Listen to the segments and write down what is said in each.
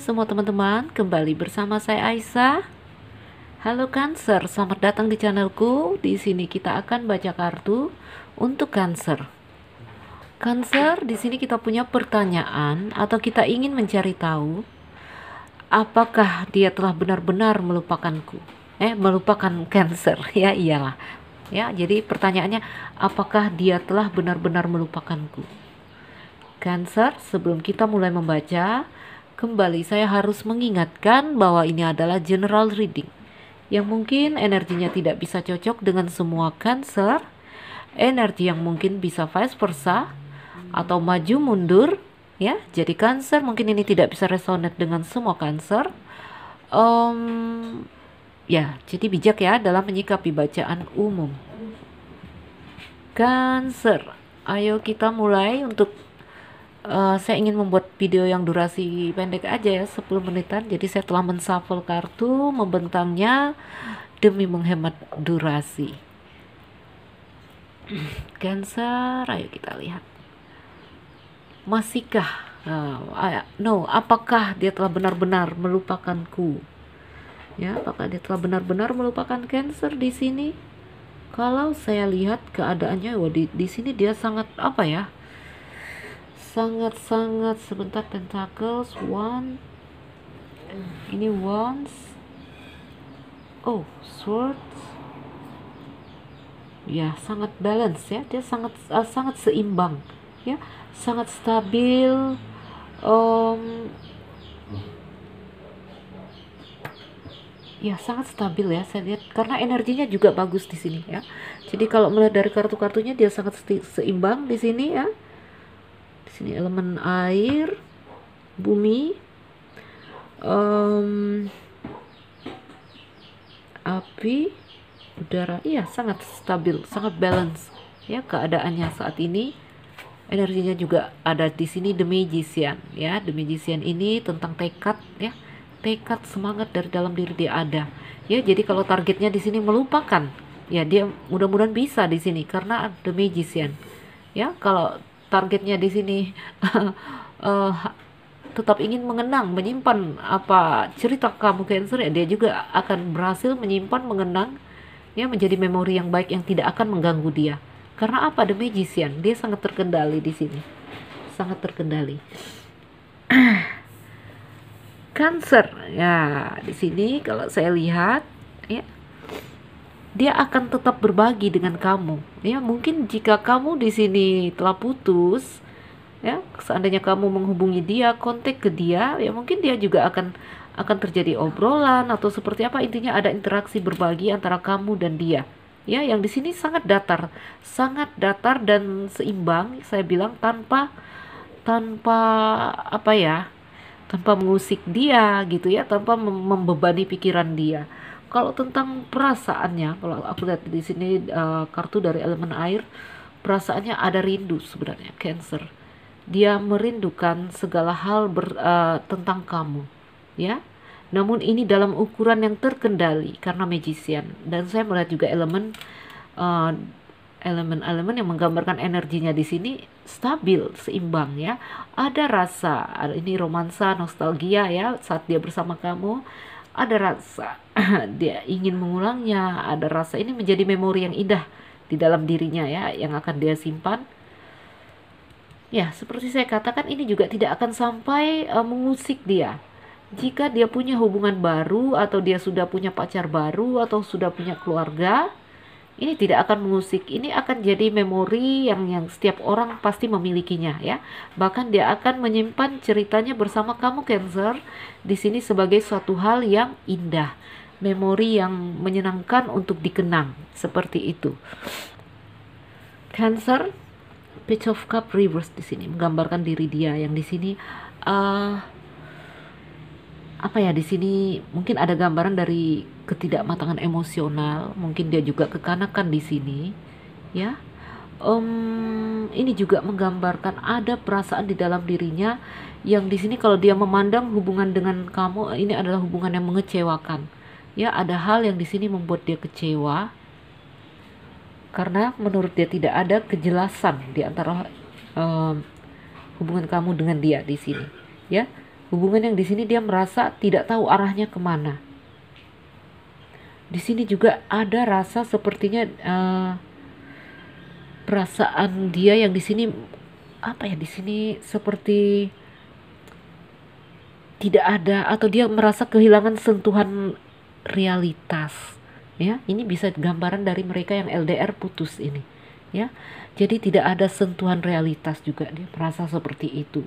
semua teman-teman, kembali bersama saya Aisyah. Halo Cancer, selamat datang di channelku. Di sini kita akan baca kartu untuk Cancer. Cancer, di sini kita punya pertanyaan atau kita ingin mencari tahu apakah dia telah benar-benar melupakanku. Eh, melupakan Cancer. Ya iyalah. Ya, jadi pertanyaannya apakah dia telah benar-benar melupakanku? Cancer, sebelum kita mulai membaca, Kembali saya harus mengingatkan bahwa ini adalah general reading yang mungkin energinya tidak bisa cocok dengan semua cancer, energi yang mungkin bisa vice versa atau maju mundur ya. Jadi cancer mungkin ini tidak bisa resonate dengan semua cancer. Um, ya, jadi bijak ya dalam menyikapi bacaan umum. Cancer. Ayo kita mulai untuk uh, saya ingin membuat video yang durasi pendek aja ya 10 menitan jadi saya telah mensuffle kartu membentangnya demi menghemat durasi Cancer ayo kita lihat masihkah uh, no apakah dia telah benar-benar melupakanku ya apakah dia telah benar-benar melupakan Cancer di sini kalau saya lihat keadaannya wah di, di sini dia sangat apa ya sangat-sangat sebentar tentacles one ini wands oh swords ya sangat balance ya dia sangat uh, sangat seimbang ya sangat stabil um, ya sangat stabil ya saya lihat karena energinya juga bagus di sini ya jadi kalau melihat dari kartu-kartunya dia sangat seimbang di sini ya sini elemen air bumi um, api udara iya sangat stabil sangat balance ya keadaannya saat ini energinya juga ada di sini the magician ya the magician ini tentang tekad ya tekad semangat dari dalam diri dia ada ya jadi kalau targetnya di sini melupakan ya dia mudah-mudahan bisa di sini karena the magician ya kalau targetnya di sini uh, tetap ingin mengenang, menyimpan apa cerita kamu Cancer ya, dia juga akan berhasil menyimpan, mengenang ya menjadi memori yang baik yang tidak akan mengganggu dia. Karena apa? The Magician, dia sangat terkendali di sini. Sangat terkendali. Cancer. Ya, di sini kalau saya lihat ya dia akan tetap berbagi dengan kamu. Ya, mungkin jika kamu di sini telah putus, ya, seandainya kamu menghubungi dia, kontak ke dia, ya mungkin dia juga akan akan terjadi obrolan atau seperti apa intinya ada interaksi berbagi antara kamu dan dia. Ya, yang di sini sangat datar, sangat datar dan seimbang, saya bilang tanpa tanpa apa ya? tanpa mengusik dia gitu ya, tanpa membebani pikiran dia kalau tentang perasaannya kalau aku lihat di sini uh, kartu dari elemen air perasaannya ada rindu sebenarnya cancer dia merindukan segala hal ber, uh, tentang kamu ya namun ini dalam ukuran yang terkendali karena magician dan saya melihat juga elemen uh, elemen-elemen yang menggambarkan energinya di sini stabil, seimbang ya. Ada rasa, ini romansa, nostalgia ya saat dia bersama kamu ada rasa dia ingin mengulangnya, ada rasa ini menjadi memori yang indah di dalam dirinya ya yang akan dia simpan. Ya, seperti saya katakan ini juga tidak akan sampai uh, mengusik dia. Jika dia punya hubungan baru atau dia sudah punya pacar baru atau sudah punya keluarga, ini tidak akan mengusik ini akan jadi memori yang yang setiap orang pasti memilikinya ya bahkan dia akan menyimpan ceritanya bersama kamu cancer di sini sebagai suatu hal yang indah memori yang menyenangkan untuk dikenang seperti itu cancer page of cup reverse di sini menggambarkan diri dia yang di sini uh, apa ya di sini mungkin ada gambaran dari ketidakmatangan emosional mungkin dia juga kekanakan di sini ya um, ini juga menggambarkan ada perasaan di dalam dirinya yang di sini kalau dia memandang hubungan dengan kamu eh, ini adalah hubungan yang mengecewakan ya ada hal yang di sini membuat dia kecewa karena menurut dia tidak ada kejelasan di antara um, hubungan kamu dengan dia di sini ya Hubungan yang di sini dia merasa tidak tahu arahnya kemana. Di sini juga ada rasa sepertinya uh, perasaan dia yang di sini apa ya di sini seperti tidak ada atau dia merasa kehilangan sentuhan realitas ya ini bisa gambaran dari mereka yang LDR putus ini ya jadi tidak ada sentuhan realitas juga dia merasa seperti itu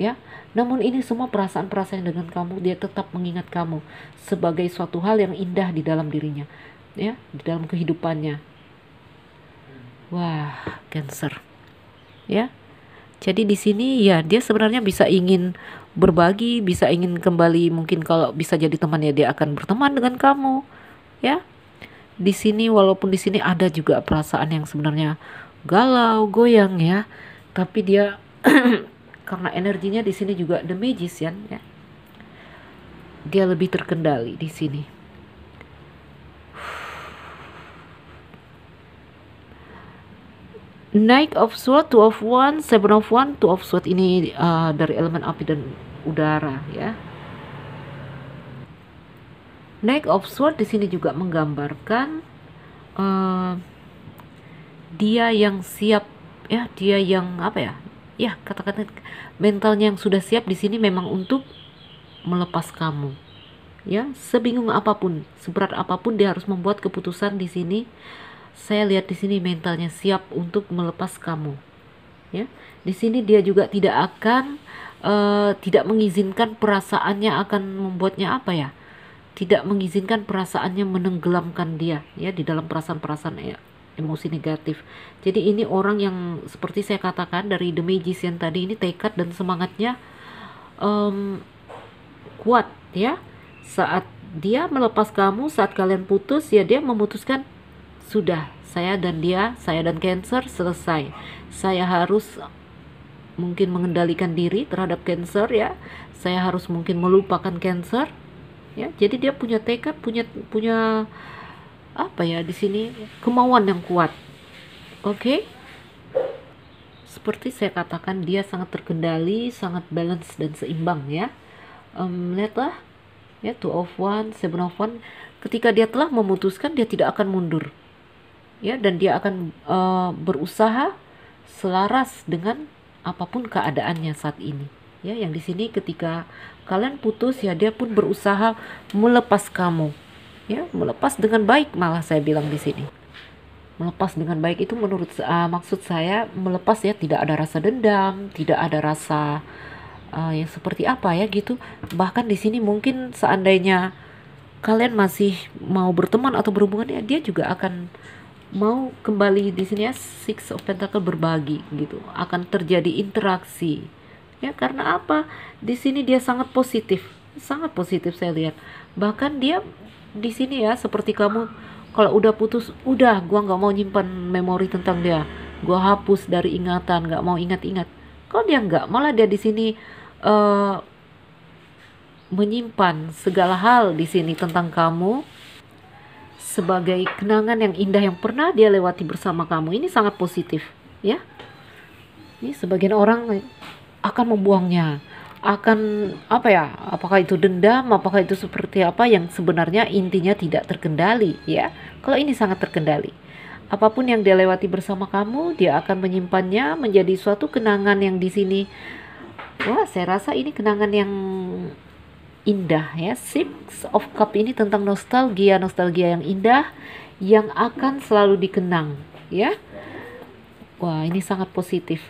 ya. Namun ini semua perasaan-perasaan dengan kamu dia tetap mengingat kamu sebagai suatu hal yang indah di dalam dirinya, ya, di dalam kehidupannya. Wah, Cancer. Ya. Jadi di sini ya dia sebenarnya bisa ingin berbagi, bisa ingin kembali mungkin kalau bisa jadi teman ya dia akan berteman dengan kamu. Ya. Di sini walaupun di sini ada juga perasaan yang sebenarnya galau, goyang ya, tapi dia karena energinya di sini juga the magician ya. ya dia lebih terkendali di sini Knight of Sword, Two of One, Seven of One, Two of Sword ini uh, dari elemen api dan udara ya. Knight of Sword di sini juga menggambarkan uh, dia yang siap ya, dia yang apa ya, ya katakan mentalnya yang sudah siap di sini memang untuk melepas kamu ya sebingung apapun seberat apapun dia harus membuat keputusan di sini saya lihat di sini mentalnya siap untuk melepas kamu ya di sini dia juga tidak akan uh, tidak mengizinkan perasaannya akan membuatnya apa ya tidak mengizinkan perasaannya menenggelamkan dia ya di dalam perasaan-perasaan ya emosi negatif. Jadi ini orang yang seperti saya katakan dari The Magician tadi ini tekad dan semangatnya um, kuat ya. Saat dia melepas kamu, saat kalian putus ya dia memutuskan sudah saya dan dia, saya dan cancer selesai. Saya harus mungkin mengendalikan diri terhadap cancer ya. Saya harus mungkin melupakan cancer ya. Jadi dia punya tekad, punya punya apa ya di sini kemauan yang kuat. Oke. Okay? Seperti saya katakan dia sangat terkendali, sangat balance dan seimbang ya. Um, lihatlah ya two of one, seven of one. Ketika dia telah memutuskan dia tidak akan mundur ya dan dia akan uh, berusaha selaras dengan apapun keadaannya saat ini ya yang di sini ketika kalian putus ya dia pun berusaha melepas kamu ya melepas dengan baik malah saya bilang di sini melepas dengan baik itu menurut uh, maksud saya melepas ya tidak ada rasa dendam tidak ada rasa uh, yang seperti apa ya gitu bahkan di sini mungkin seandainya kalian masih mau berteman atau berhubungan ya dia juga akan mau kembali di sini ya six of pentacle berbagi gitu akan terjadi interaksi ya karena apa di sini dia sangat positif sangat positif saya lihat bahkan dia di sini ya seperti kamu kalau udah putus udah gua nggak mau nyimpan memori tentang dia gua hapus dari ingatan nggak mau ingat-ingat kalau dia nggak malah dia di sini uh, menyimpan segala hal di sini tentang kamu sebagai kenangan yang indah yang pernah dia lewati bersama kamu ini sangat positif ya ini sebagian orang akan membuangnya akan apa ya apakah itu dendam apakah itu seperti apa yang sebenarnya intinya tidak terkendali ya kalau ini sangat terkendali apapun yang dia lewati bersama kamu dia akan menyimpannya menjadi suatu kenangan yang di sini wah saya rasa ini kenangan yang indah ya six of cup ini tentang nostalgia nostalgia yang indah yang akan selalu dikenang ya wah ini sangat positif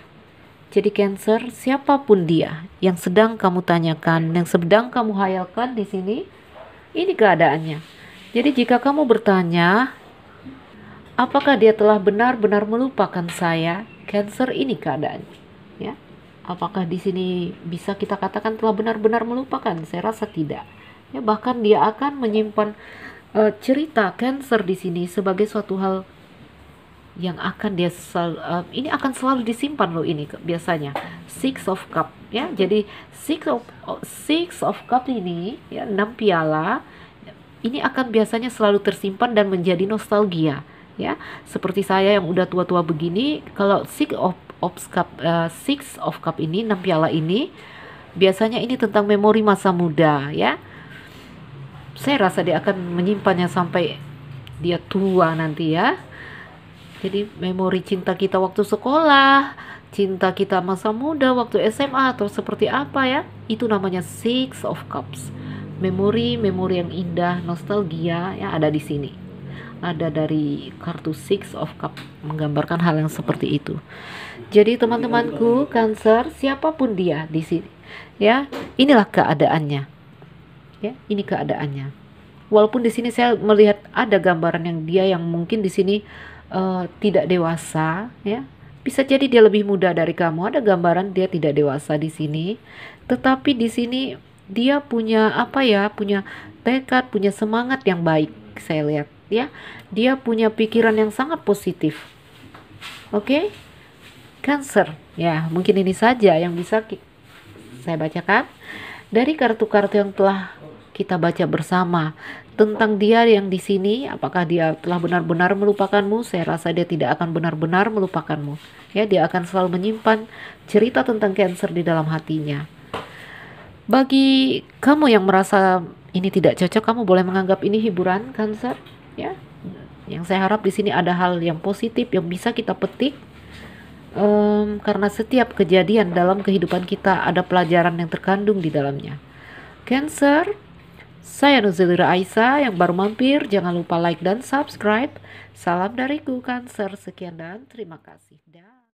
jadi Cancer, siapapun dia yang sedang kamu tanyakan, yang sedang kamu hayalkan di sini, ini keadaannya. Jadi jika kamu bertanya, apakah dia telah benar-benar melupakan saya? Cancer ini keadaannya. Ya. Apakah di sini bisa kita katakan telah benar-benar melupakan? Saya rasa tidak. Ya, bahkan dia akan menyimpan uh, cerita Cancer di sini sebagai suatu hal yang akan dia sel, uh, ini akan selalu disimpan loh ini biasanya six of cup ya jadi six of oh, six of cup ini ya enam piala ini akan biasanya selalu tersimpan dan menjadi nostalgia ya seperti saya yang udah tua-tua begini kalau six of, of cup uh, six of cup ini enam piala ini biasanya ini tentang memori masa muda ya saya rasa dia akan menyimpannya sampai dia tua nanti ya jadi memori cinta kita waktu sekolah, cinta kita masa muda waktu SMA atau seperti apa ya, itu namanya Six of Cups. Memori-memori yang indah, nostalgia ya ada di sini. Ada dari kartu Six of Cups menggambarkan hal yang seperti itu. Jadi teman-temanku Cancer, siapapun dia di sini, ya inilah keadaannya. Ya, ini keadaannya. Walaupun di sini saya melihat ada gambaran yang dia yang mungkin di sini uh, tidak dewasa ya bisa jadi dia lebih muda dari kamu ada gambaran dia tidak dewasa di sini tetapi di sini dia punya apa ya punya tekad punya semangat yang baik saya lihat ya dia punya pikiran yang sangat positif oke okay? Cancer ya mungkin ini saja yang bisa saya bacakan dari kartu-kartu yang telah kita baca bersama tentang dia yang di sini, apakah dia telah benar-benar melupakanmu? Saya rasa dia tidak akan benar-benar melupakanmu. Ya, dia akan selalu menyimpan cerita tentang Cancer di dalam hatinya. Bagi kamu yang merasa ini tidak cocok, kamu boleh menganggap ini hiburan Cancer, ya. Yang saya harap di sini ada hal yang positif yang bisa kita petik um, karena setiap kejadian dalam kehidupan kita ada pelajaran yang terkandung di dalamnya. Cancer saya Nuzelira Aisa yang baru mampir, jangan lupa like dan subscribe. Salam dariku kanker sekian dan terima kasih. Dan